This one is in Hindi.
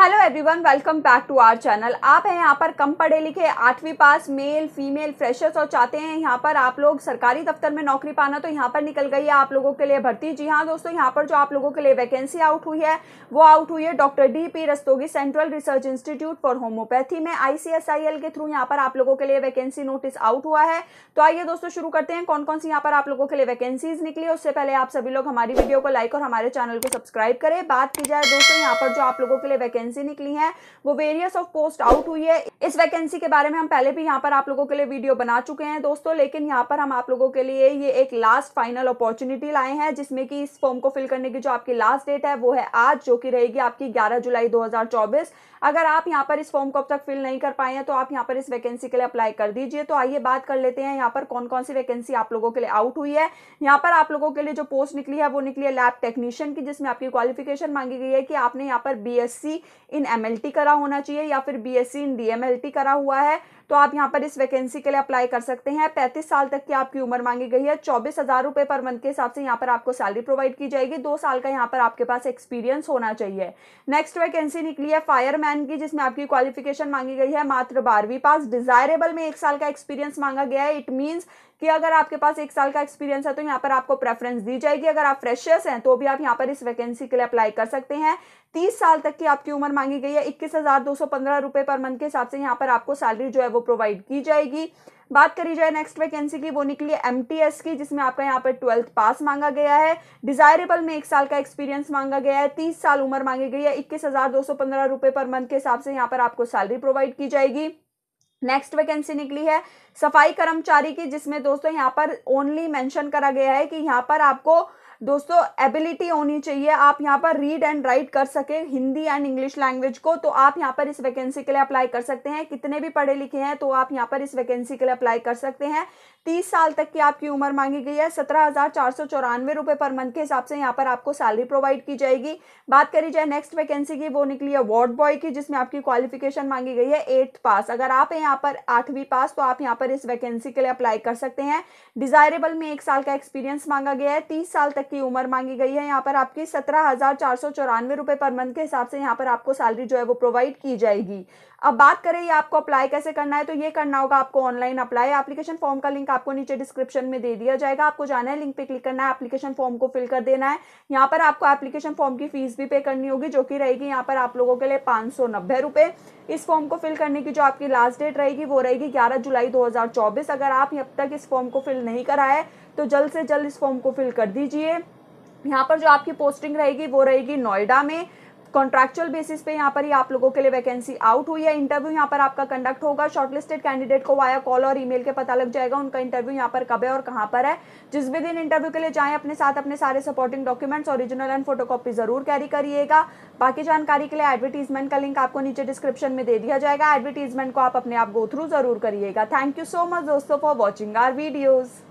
hello everyone welcome back to our channel आप हैं यहाँ पर कम पढ़े लिखे आठवीं पास मेल फीमेल फ्रेशर्स और चाहते हैं यहाँ पर आप लोग सरकारी दफ्तर में नौकरी पाना तो यहाँ पर निकल गई है आप लोगों के लिए भर्ती जी हाँ दोस्तों यहाँ पर जो आप लोगों के लिए वैकेंसी आउट हुई है वो आउट हुई है doctor D P Rastogi central research institute for homoeopathy में आई के थ्रू यहाँ पर आप लोगों के लिए वैकेंसी नोटिस आउट हुआ है तो आइए दोस्तों शुरू करते हैं कौन कौन सी यहाँ पर आप लोगों के लिए वैकेंसीज निकली उससे पहले आप सभी लोग हमारी वीडियो को लाइक और हमारे चैनल को सब्सक्राइब करें बात की जाए दोस्तों यहाँ पर जो आप लोगों के लिए वैकेंसी वैकेंसी निकली है वो वेरियस ऑफ पोस्ट आउट हुई है इस वैकेंसी के बारे में हम पहले भी यहाँ पर आप लोगों के लिए वीडियो बना चुके हैं दोस्तों लेकिन यहाँ पर हम आप लोगों के लिए ये एक लास्ट फाइनल अपॉर्चुनिटी लाए हैं जिसमें कि इस फॉर्म को फिल करने की जो आपकी लास्ट डेट है वो है आज जो कि रहेगी आपकी ग्यारह जुलाई दो अगर आप यहाँ पर इस फॉर्म को अब तक फिल नहीं कर पाए हैं तो आप यहाँ पर इस वैकेंसी के लिए अप्लाई कर दीजिए तो आइए बात कर लेते हैं यहाँ पर कौन कौन सी वैकेंसी आप लोगों के लिए आउट हुई है यहाँ पर आप लोगों के लिए जो पोस्ट निकली है वो निकली है लैब टेक्नीशियन की जिसमें आपकी क्वालिफिकेशन मांगी गई है कि आपने यहाँ पर बी इन एम करा होना चाहिए या फिर बी इन डी करा हुआ है तो आप यहाँ पर इस वैकेंसी के लिए अप्लाई कर सकते हैं पैंतीस साल तक की आपकी उम्र मांगी गई है चौबीस हज़ार रुपये पर मंथ के हिसाब से यहाँ पर आपको सैलरी प्रोवाइड की जाएगी दो साल का यहाँ पर आपके पास एक्सपीरियंस होना चाहिए नेक्स्ट वैकेंसी निकली है फायरमैन की जिसमें आपकी क्वालिफिकेशन मांगी गई है मात्र बारहवीं पास डिजायरेबल में एक साल का एक्सपीरियंस मांगा गया है इट मीन्स कि अगर आपके पास एक साल का एक्सपीरियंस है तो यहाँ पर आपको प्रेफरेंस दी जाएगी अगर आप फ्रेशर्स हैं तो भी आप यहाँ पर इस वैकेंसी के लिए अप्लाई कर सकते हैं तीस साल तक की आपकी उम्र मांगी गई है इक्कीस हज़ार दो सौ पंद्रह रुपये पर मंथ के हिसाब से यहाँ पर आपको सैलरी जो है वो प्रोवाइड की जाएगी बात करी जाए नेक्स्ट वैकेंसी की वो निकली एम टी एस की जिसमें आपका यहाँ पर ट्वेल्थ पास मांगा गया है डिजायरेबल में एक साल का एक्सपीरियंस मांगा गया है तीस साल उम्र मांगी गई है इक्कीस हज़ार दो सौ पंद्रह रुपए पर मंथ के हिसाब से यहाँ पर आपको सैलरी प्रोवाइड की जाएगी नेक्स्ट वैकेंसी निकली है सफाई कर्मचारी की जिसमें दोस्तों यहाँ पर ओनली मेंशन करा गया है कि यहाँ पर आपको दोस्तों एबिलिटी होनी चाहिए आप यहाँ पर रीड एंड राइट कर सके हिंदी एंड इंग्लिश लैंग्वेज को तो आप यहाँ पर इस वैकेंसी के लिए अप्लाई कर सकते हैं कितने भी पढ़े लिखे हैं तो आप यहाँ पर इस वैकेंसी के लिए अप्लाई कर सकते हैं तीस साल तक की आपकी उम्र मांगी गई है सत्रह हज़ार चार सौ चौरानवे रुपए पर मंथ के हिसाब से यहाँ पर आपको सैलरी प्रोवाइड की जाएगी बात करी जाए नेक्स्ट वैकेंसी की वो निकली है वार्ड बॉय की जिसमें आपकी क्वालिफिकेशन मांगी गई है एट्थ पास अगर आप यहाँ पर आठवीं पास तो आप यहाँ पर इस वैकेंसी के लिए अप्लाई कर सकते हैं डिजायरेबल में एक साल का एक्सपीरियंस मांगा गया है तीस साल तक की उम्र मांगी गई है यहाँ पर आपकी सत्रह हजार चार सौ चौरानवे रुपये पर मंथ के हिसाब से यहाँ पर आपको सैलरी जो है वो प्रोवाइड की जाएगी अब बात करें ये आपको अप्लाई कैसे करना है तो ये करना होगा आपको ऑनलाइन अप्लाई एप्लीकेशन फॉर्म का लिंक आपको नीचे डिस्क्रिप्शन में दे दिया जाएगा आपको जाना है लिंक पे क्लिक करना है एप्लीकेशन फॉर्म को फिल कर देना है यहाँ पर आपको एप्लीकेशन फॉर्म की फीस भी पे करनी होगी जो कि रहेगी यहाँ पर आप लोगों के लिए पाँच सौ नब्बे इस फॉर्म को फिल करने की जो आपकी लास्ट डेट रहेगी वो रहेगी ग्यारह जुलाई दो हजार चौबीस अगर आप अब तक इस फॉर्म को फिल नहीं कराए तो जल्द से जल्द इस फॉर्म को फिल कर दीजिए यहाँ पर जो आपकी पोस्टिंग रहेगी वो रहेगी नोएडा में कॉन्ट्रैक्चुअल बेसिस पे यहाँ पर ही आप लोगों के लिए वैकेंसी आउट हुई है इंटरव्यू यहाँ पर आपका कंडक्ट होगा शॉर्टलिस्टेड कैंडिडेट को वाया कॉल और ईमेल के पता लग जाएगा उनका इंटरव्यू यहाँ पर कब है और कहाँ पर है जिस भी दिन इंटरव्यू के लिए जाएं अपने साथ अपने सारे supporting documents original and photo जरूर कैरी करिएगा बाकी जानकारी के लिए एडवर्टीजमेंट का लिंक आपको नीचे डिस्क्रिप्शन में दे दिया जाएगा एडवर्टीजमेंट को आप अपने आप गो थ्रू जरूर करिएगा थैंक यू सो मच दोस्तों फॉर वॉचिंग आर वीडियोज़